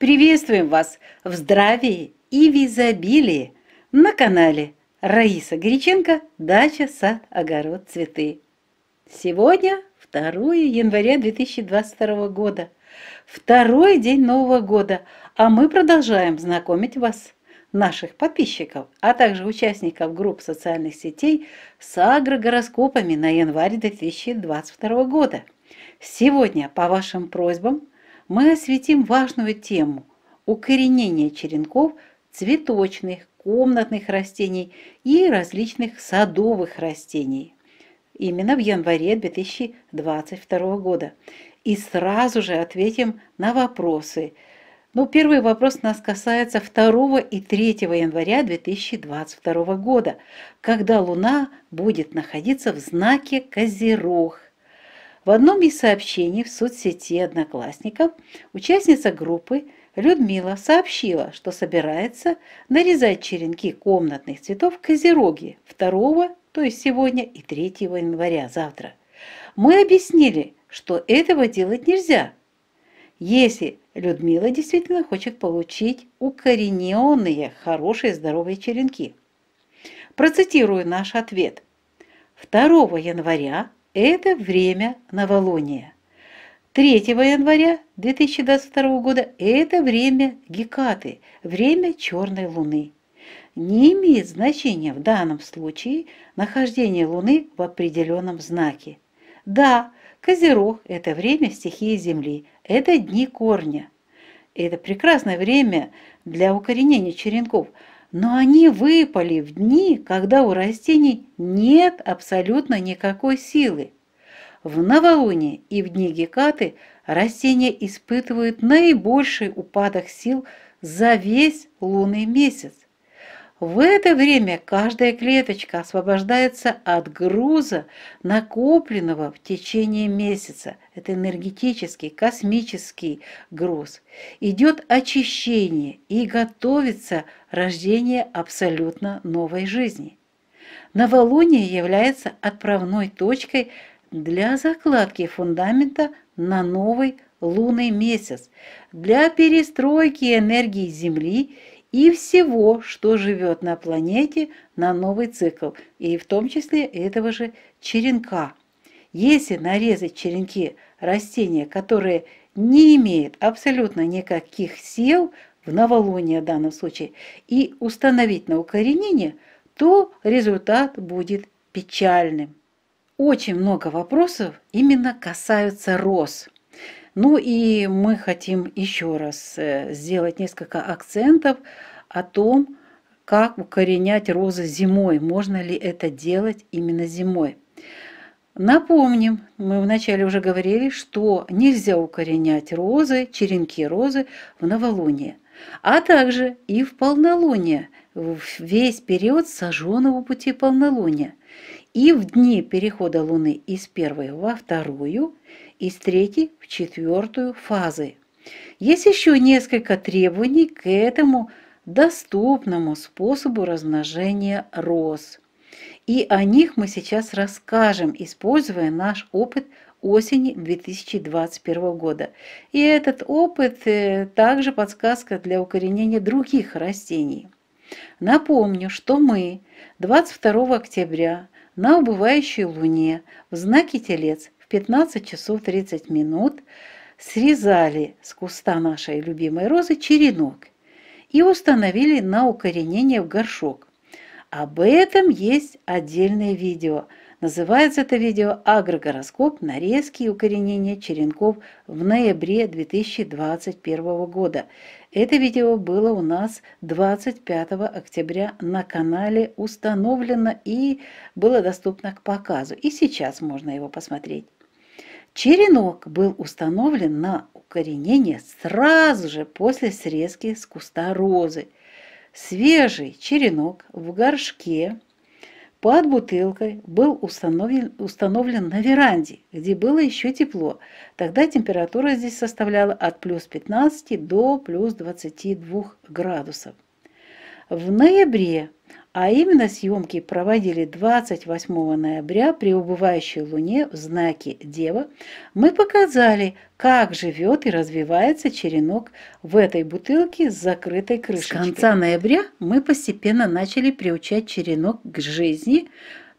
Приветствуем вас в здравии и в изобилии на канале Раиса Гриченко «Дача, сад, огород, цветы». Сегодня 2 января 2022 года, второй день Нового года, а мы продолжаем знакомить вас, наших подписчиков, а также участников групп социальных сетей с агрогороскопами на январь 2022 года. Сегодня по вашим просьбам мы осветим важную тему – укоренение черенков цветочных, комнатных растений и различных садовых растений. Именно в январе 2022 года. И сразу же ответим на вопросы. Ну, первый вопрос нас касается 2 и 3 января 2022 года, когда Луна будет находиться в знаке Козерог – в одном из сообщений в соцсети одноклассников участница группы Людмила сообщила, что собирается нарезать черенки комнатных цветов козероги 2, то есть сегодня, и 3 января, завтра. Мы объяснили, что этого делать нельзя, если Людмила действительно хочет получить укорененные, хорошие, здоровые черенки. Процитирую наш ответ. 2 января – это время новолуния. 3 января 2022 года – это время Гекаты, время черной луны. Не имеет значения в данном случае нахождение луны в определенном знаке. Да, Козерог – это время стихии Земли, это дни корня. Это прекрасное время для укоренения черенков – но они выпали в дни, когда у растений нет абсолютно никакой силы. В новолуние и в дни Гекаты растения испытывают наибольший упадок сил за весь лунный месяц. В это время каждая клеточка освобождается от груза, накопленного в течение месяца. Это энергетический, космический груз. Идет очищение и готовится рождение абсолютно новой жизни. Новолуние является отправной точкой для закладки фундамента на новый лунный месяц, для перестройки энергии Земли и всего, что живет на планете на новый цикл, и в том числе этого же черенка. Если нарезать черенки растения, которые не имеют абсолютно никаких сил, в новолуние в данном случае, и установить на укоренение, то результат будет печальным. Очень много вопросов именно касаются роз. Ну и мы хотим еще раз э, сделать несколько акцентов о том, как укоренять розы зимой, можно ли это делать именно зимой. Напомним, мы вначале уже говорили, что нельзя укоренять розы, черенки розы в новолуние, а также и в полнолуние, весь период сожженного пути полнолуния и в дни перехода Луны из первой во вторую, из третьей в четвертую фазы. Есть еще несколько требований к этому доступному способу размножения роз. И о них мы сейчас расскажем, используя наш опыт осени 2021 года. И этот опыт э, также подсказка для укоренения других растений – Напомню, что мы 22 октября на убывающей луне в знаке Телец в 15 часов 30 минут срезали с куста нашей любимой розы черенок и установили на укоренение в горшок. Об этом есть отдельное видео. Называется это видео «Агрогороскоп. Нарезки и укоренение черенков в ноябре 2021 года». Это видео было у нас 25 октября на канале установлено и было доступно к показу. И сейчас можно его посмотреть. Черенок был установлен на укоренение сразу же после срезки с куста розы. Свежий черенок в горшке – под бутылкой был установлен, установлен на веранде, где было еще тепло. Тогда температура здесь составляла от плюс 15 до плюс 22 градусов. В ноябре а именно съемки проводили 28 ноября при убывающей луне в знаке Дева. Мы показали, как живет и развивается черенок в этой бутылке с закрытой крышечкой. С конца ноября мы постепенно начали приучать черенок к жизни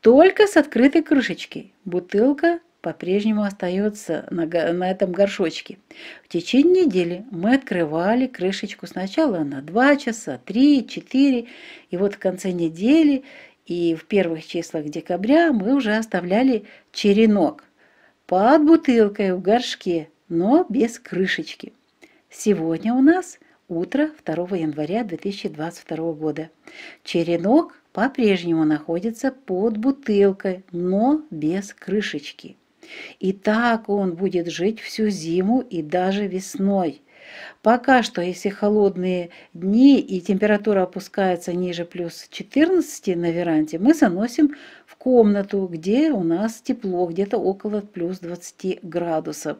только с открытой крышечкой. Бутылка по-прежнему остается на, на этом горшочке. В течение недели мы открывали крышечку сначала на 2 часа, 3, 4, и вот в конце недели и в первых числах декабря мы уже оставляли черенок под бутылкой в горшке, но без крышечки. Сегодня у нас утро 2 января 2022 года. Черенок по-прежнему находится под бутылкой, но без крышечки. И так он будет жить всю зиму и даже весной. Пока что, если холодные дни и температура опускается ниже плюс 14 на веранде, мы заносим в комнату, где у нас тепло, где-то около плюс 20 градусов.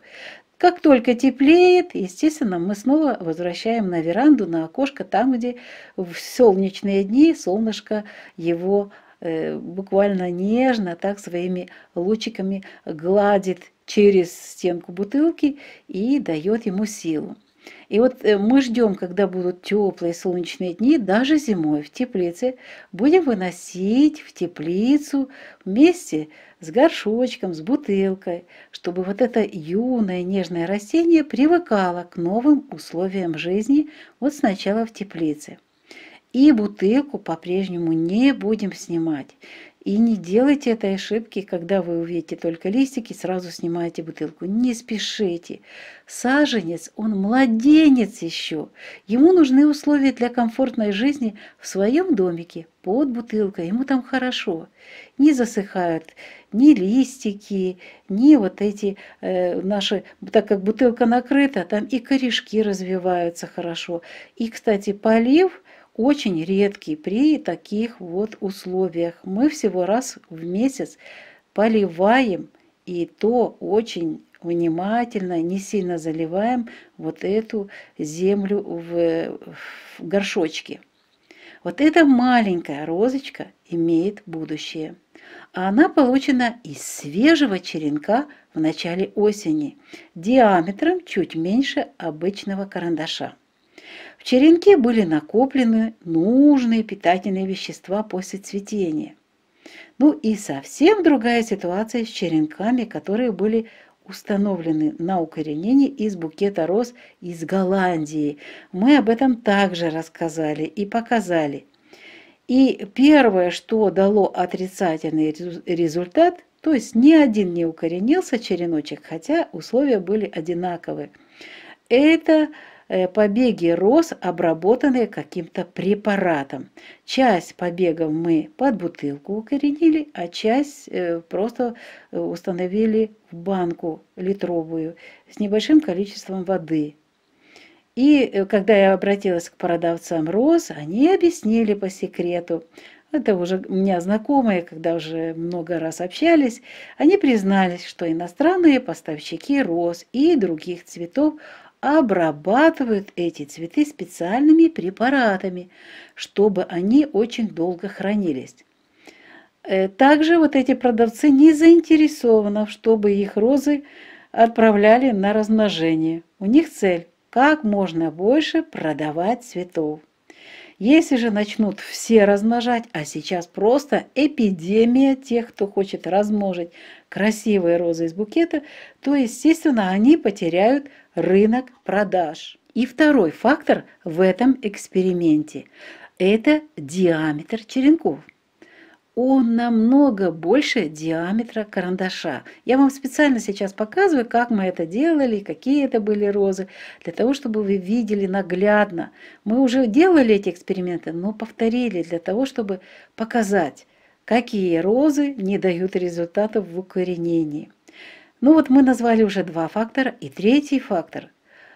Как только теплеет, естественно, мы снова возвращаем на веранду, на окошко, там, где в солнечные дни солнышко его Э, буквально нежно так своими лучиками гладит через стенку бутылки и дает ему силу. И вот э, мы ждем, когда будут теплые солнечные дни, даже зимой в теплице, будем выносить в теплицу вместе с горшочком, с бутылкой, чтобы вот это юное нежное растение привыкало к новым условиям жизни вот сначала в теплице. И бутылку по-прежнему не будем снимать. И не делайте этой ошибки, когда вы увидите только листики, сразу снимаете бутылку. Не спешите. Саженец, он младенец еще. Ему нужны условия для комфортной жизни в своем домике, под бутылкой. Ему там хорошо. Не засыхают ни листики, ни вот эти э, наши, так как бутылка накрыта, там и корешки развиваются хорошо. И, кстати, полив очень редкий при таких вот условиях. Мы всего раз в месяц поливаем, и то очень внимательно, не сильно заливаем вот эту землю в, в горшочки. Вот эта маленькая розочка имеет будущее. А она получена из свежего черенка в начале осени, диаметром чуть меньше обычного карандаша. В черенке были накоплены нужные питательные вещества после цветения. Ну и совсем другая ситуация с черенками, которые были установлены на укоренение из букета роз из Голландии. Мы об этом также рассказали и показали. И первое, что дало отрицательный результат, то есть ни один не укоренился череночек, хотя условия были одинаковые. это Э, побеги роз, обработанные каким-то препаратом. Часть побегов мы под бутылку укоренили, а часть э, просто э, установили в банку литровую с небольшим количеством воды. И когда я обратилась к продавцам роз, они объяснили по секрету, это уже у меня знакомые, когда уже много раз общались, они признались, что иностранные поставщики роз и других цветов обрабатывают эти цветы специальными препаратами, чтобы они очень долго хранились. Э, также вот эти продавцы не заинтересованы, чтобы их розы отправляли на размножение. У них цель – как можно больше продавать цветов. Если же начнут все размножать, а сейчас просто эпидемия тех, кто хочет размножить красивые розы из букета, то, естественно, они потеряют рынок продаж. И второй фактор в этом эксперименте – это диаметр черенков. Он намного больше диаметра карандаша. Я вам специально сейчас показываю, как мы это делали, какие это были розы, для того, чтобы вы видели наглядно. Мы уже делали эти эксперименты, но повторили для того, чтобы показать, какие розы не дают результатов в укоренении. Ну вот мы назвали уже два фактора. И третий фактор.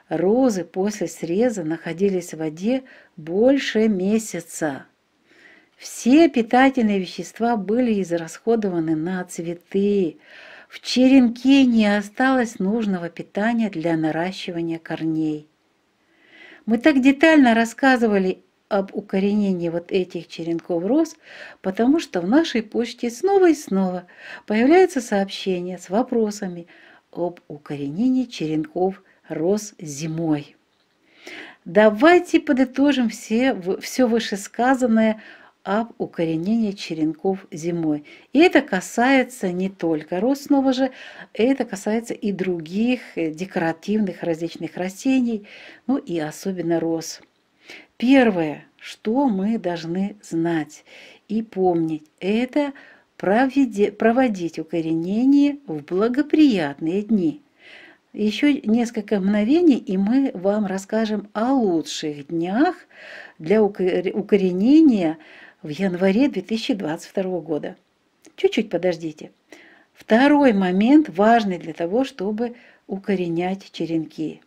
Розы после среза находились в воде больше месяца. Все питательные вещества были израсходованы на цветы. В черенке не осталось нужного питания для наращивания корней. Мы так детально рассказывали об укоренении вот этих черенков роз, потому что в нашей почте снова и снова появляются сообщения с вопросами об укоренении черенков роз зимой. Давайте подытожим все, все вышесказанное об укоренении черенков зимой. И это касается не только роз, снова же, это касается и других э, декоративных различных растений, ну и особенно роз. Первое, что мы должны знать и помнить, это проводить укоренение в благоприятные дни. Еще несколько мгновений, и мы вам расскажем о лучших днях для укоренения в январе 2022 года. Чуть-чуть подождите. Второй момент важный для того, чтобы укоренять черенки.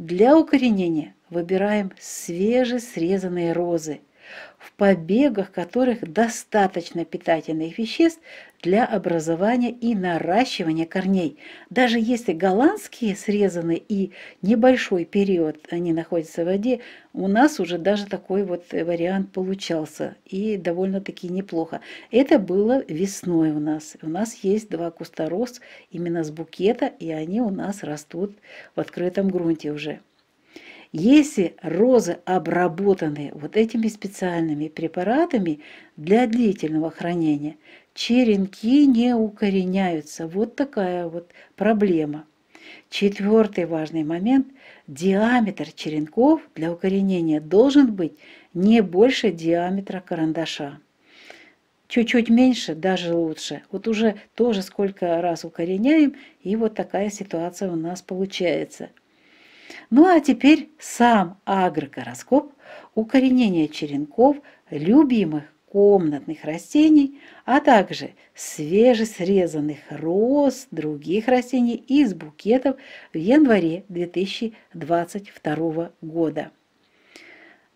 Для укоренения выбираем свежесрезанные розы – в побегах которых достаточно питательных веществ для образования и наращивания корней. Даже если голландские срезаны и небольшой период они находятся в воде, у нас уже даже такой вот вариант получался, и довольно-таки неплохо. Это было весной у нас. У нас есть два куста роз именно с букета, и они у нас растут в открытом грунте уже. Если розы обработаны вот этими специальными препаратами для длительного хранения, черенки не укореняются. Вот такая вот проблема. Четвертый важный момент – диаметр черенков для укоренения должен быть не больше диаметра карандаша. Чуть-чуть меньше, даже лучше. Вот уже тоже сколько раз укореняем, и вот такая ситуация у нас получается. Ну а теперь сам агрогороскоп укоренения черенков любимых комнатных растений, а также свежесрезанных роз других растений из букетов в январе 2022 года.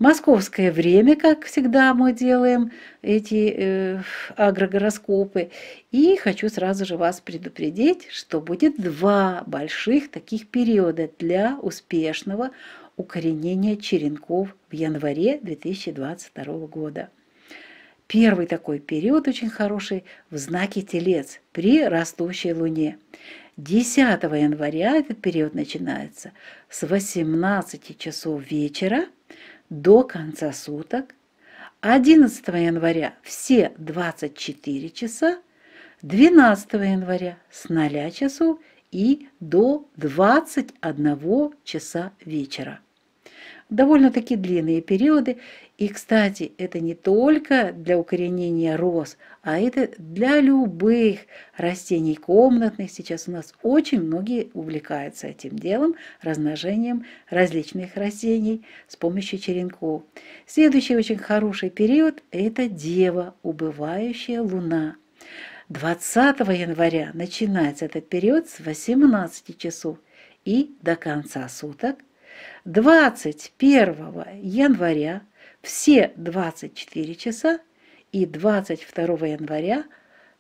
Московское время, как всегда мы делаем эти э, агрогороскопы. И хочу сразу же вас предупредить, что будет два больших таких периода для успешного укоренения черенков в январе 2022 года. Первый такой период очень хороший в знаке Телец при растущей Луне. 10 января этот период начинается с 18 часов вечера до конца суток, 11 января все 24 часа, 12 января с 0 часов и до 21 часа вечера довольно-таки длинные периоды. И, кстати, это не только для укоренения роз, а это для любых растений комнатных. Сейчас у нас очень многие увлекаются этим делом, размножением различных растений с помощью черенков. Следующий очень хороший период – это дева, убывающая луна. 20 января начинается этот период с 18 часов и до конца суток 21 января все 24 часа и 22 января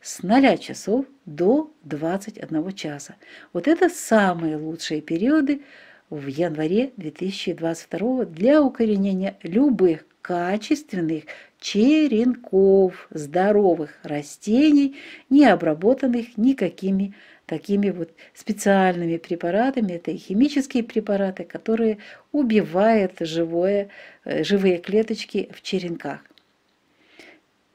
с 0 часов до 21 часа. Вот это самые лучшие периоды в январе 2022 для укоренения любых качественных черенков здоровых растений, не обработанных никакими такими вот специальными препаратами. Это и химические препараты, которые убивают живое, э, живые клеточки в черенках.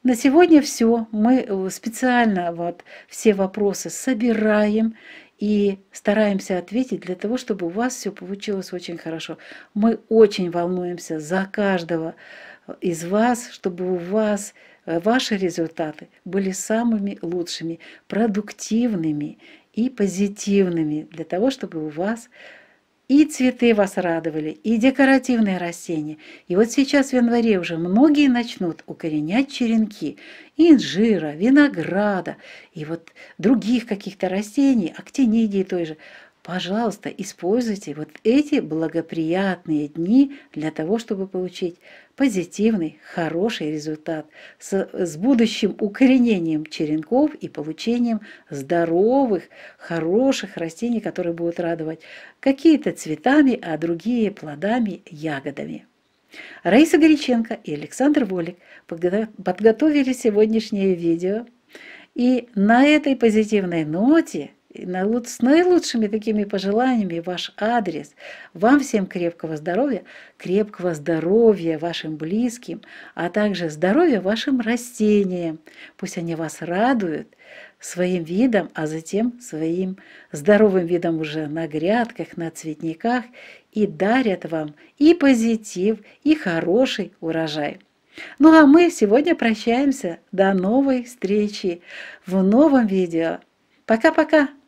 На сегодня все. Мы э, специально вот все вопросы собираем и стараемся ответить для того, чтобы у вас все получилось очень хорошо. Мы очень волнуемся за каждого э, из вас, чтобы у вас ваши результаты были самыми лучшими, продуктивными, и позитивными, для того, чтобы у вас и цветы вас радовали, и декоративные растения. И вот сейчас в январе уже многие начнут укоренять черенки инжира, винограда и вот других каких-то растений, актинидии той же. Пожалуйста, используйте вот эти благоприятные дни для того, чтобы получить позитивный, хороший результат с, с будущим укоренением черенков и получением здоровых, хороших растений, которые будут радовать какие-то цветами, а другие плодами, ягодами. Раиса Горяченко и Александр Волик подготовили сегодняшнее видео. И на этой позитивной ноте – с наилучшими такими пожеланиями ваш адрес. Вам всем крепкого здоровья, крепкого здоровья вашим близким, а также здоровья вашим растениям. Пусть они вас радуют своим видом, а затем своим здоровым видом уже на грядках, на цветниках и дарят вам и позитив, и хороший урожай. Ну а мы сегодня прощаемся. До новой встречи в новом видео. Пока-пока!